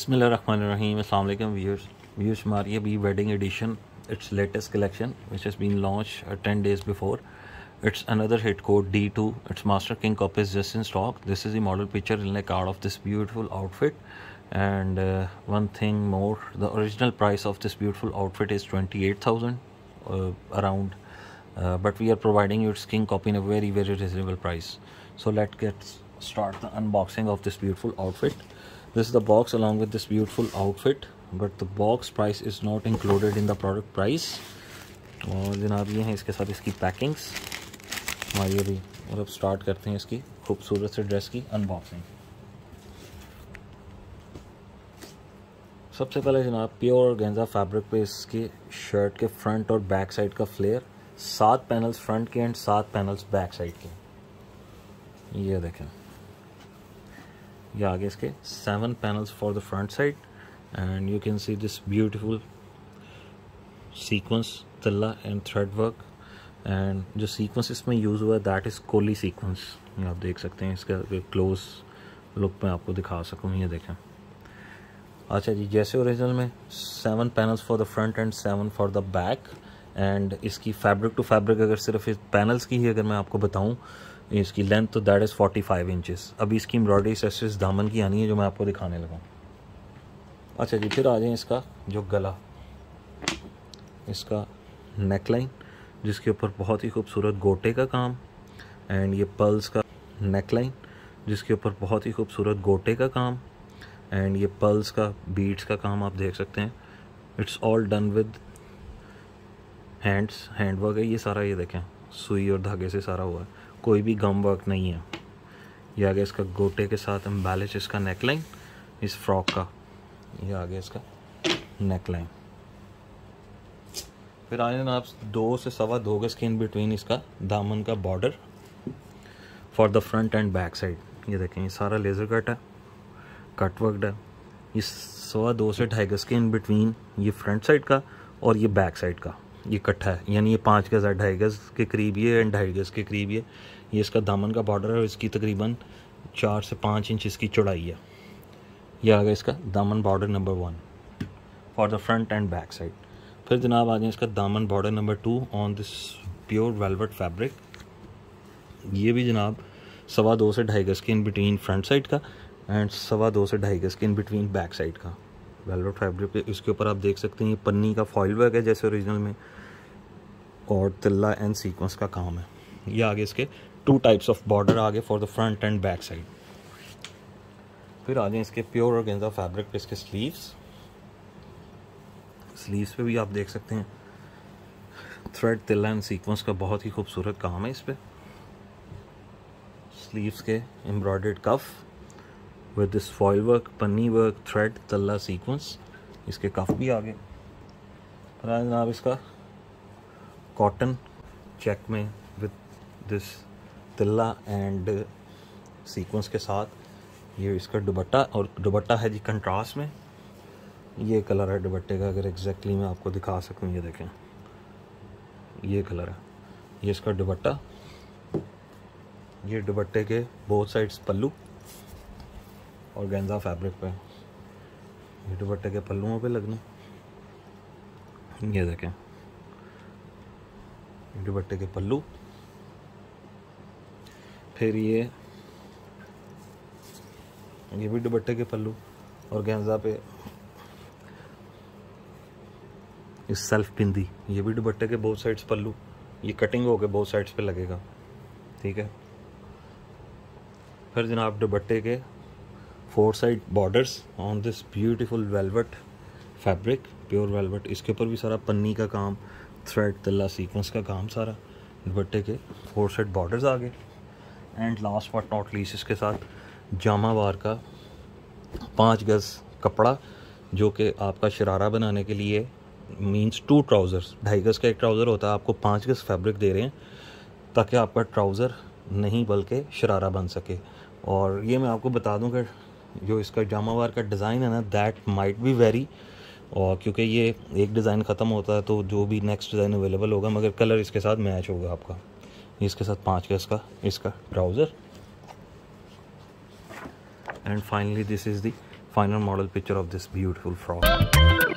Bismillahirrahmanirrahim. Assalamu alaikum viewers. Viewers, Maria B Wedding Edition. Its latest collection, which has been launched uh, 10 days before. It's another hit code D2. Its Master King copy is just in stock. This is the model picture in a card of this beautiful outfit. And uh, one thing more the original price of this beautiful outfit is 28,000 uh, around. Uh, but we are providing you its king copy in a very, very reasonable price. So let's get start the unboxing of this beautiful outfit. this is the box along with this beautiful outfit but the box price is not included in the product price और जनाब ये हैं इसके साथ इसकी packings हमारी अभी और अब स्टार्ट करते हैं इसकी खूबसूरत से ड्रेस की अनबॉक्सिंग सबसे पहले जनाब प्योर और गेंजा फैब्रिक पे इसके शर्ट के फ्रंट और बैक साइड का फ्लेयर सात पैनल्स फ्रंट के एंड सात पैनल्स बैक साइड के ये देखें ये आगे इसके seven panels for the front side and you can see this beautiful sequence तिल्ला एंड थ्रेड वर्क एंड जो सीक्वेंस इसमें यूज़ हुआ है दैट इज़ कोली सीक्वेंस आप देख सकते हैं इसका क्लोज लुक मैं आपको दिखा सकूँ ये देखें अच्छा जी जैसे ओरिजिनल में seven panels for the front and seven for the back and इसकी फैब्रिक टू फैब्रिक अगर सिर्फ इस पैनल्स की ही अगर मैं आपको बताऊं इसकी लेंथ तो दैट इज़ 45 इंचेस अभी इसकी एम्ब्रॉयडरी सेस दामन की आनी है जो मैं आपको दिखाने लगा अच्छा जी फिर आ जाए इसका जो गला इसका नेक लाइन जिसके ऊपर बहुत ही खूबसूरत गोटे का काम एंड ये पल्स का नेक लाइन जिसके ऊपर बहुत ही खूबसूरत गोटे का काम एंड ये पल्स का बीट्स का काम आप देख सकते हैं it's all done with hands hand है ये सारा ये देखें सुई और धागे से सारा हुआ है कोई भी गम वर्क नहीं है ये आ गया इसका गोटे के साथ एम्बेलिश इसका नेकलाइन इस फ्रॉक का ये आ गया इसका नेकलाइन फिर आए आप दो से सवा दो गज के इन बिटवीन इसका दामन का border for the front and back side ये देखें ये सारा लेज़र कट है कट वर्कड है ये सवा दो से ढाई गज के इन बिटवीन ये फ्रंट साइड का और ये बैक साइड का ये इकट्ठा है यानी ये पाँच गज़ ढाई गज़ के करीब ये एंड ढाई गज़ के करीब ये ये इसका दामन का बॉर्डर है और इसकी तकरीबन चार से पाँच इंच इसकी चौड़ाई है यह आ गया इसका दामन border number one for the front and back side फिर जनाब आ जाए इसका दामन border number two on this pure velvet fabric ये भी जनाब सवा दो से ढाई गज़ के इन बिटवीन फ्रंट साइड का एंड सवा दो से ढाई गज़ के इन बिटवीन बैक साइड का वेलवेट फैब्रिक पे इसके ऊपर आप देख सकते हैं ये पन्नी का फॉइल वर्क है जैसे ओरिजिनल में और तिल्ला एंड सीक्वेंस का काम है ये आगे इसके टू टाइप्स ऑफ बॉर्डर आगे for the front and back side फिर आ जाए इसके प्योर और गेंदा फैब्रिक पे इसके स्लीव्स स्लीव्स पे भी आप देख सकते हैं थ्रेड तिल्ला एंड सीक्वेंस का बहुत ही खूबसूरत काम है इस पर स्लीव्स के embroidered cuff with this foil work पन्नी वर्क थ्रेड तल्ला सीक्वेंस इसके कफ भी आ गए जनाब इसका कॉटन चेक में विद दिस तिल्ला एंड सीक्वेंस के साथ ये इसका दुबट्टा और दुबट्टा है जी कंट्रास्ट में ये कलर है दुबट्टे का अगर एग्जैक्टली मैं आपको दिखा सकूँ ये देखें ये कलर है ये इसका दुबट्टा ये दुबट्टे के बोथ साइड्स पल्लू और गेंजा फैब्रिक पे ये दुपट्टे के पल्लुओं पे लगने ये देखें दुपट्टे के पल्लू फिर ये ये भी दुपट्टे के पल्लू और गेंजा पे इस सेल्फ बिंदी ये भी दुपट्टे के बहुत साइड्स पल्लू ये कटिंग होके बहुत साइड्स पे लगेगा ठीक है फिर जनाब दुपट्टे के four side borders on this beautiful velvet fabric pure velvet इसके ऊपर भी सारा पन्नी का काम थ्रेड तला सीक्वेंस का काम सारा दुपट्टे के फोर साइड बॉर्डर्स आ गए and last but not least इसके साथ जामा वार का पाँच गज़ कपड़ा जो कि आपका शरारा बनाने के लिए मींस टू ट्राउज़र्स ढाई गज़ का एक ट्राउज़र होता है आपको पाँच गज़ फैब्रिक दे रहे हैं ताकि आपका ट्राउज़र नहीं बल्कि शरारा बन सके और ये मैं आपको बता दूं कि जो इसका जामावार का डिज़ाइन है ना दैट माइट बी वेरी और क्योंकि ये एक डिज़ाइन ख़त्म होता है तो जो भी नेक्स्ट डिज़ाइन अवेलेबल होगा मगर कलर इसके साथ मैच होगा आपका इसके साथ पाँच का इसका इसका trouser and finally this is the final model picture of this beautiful frock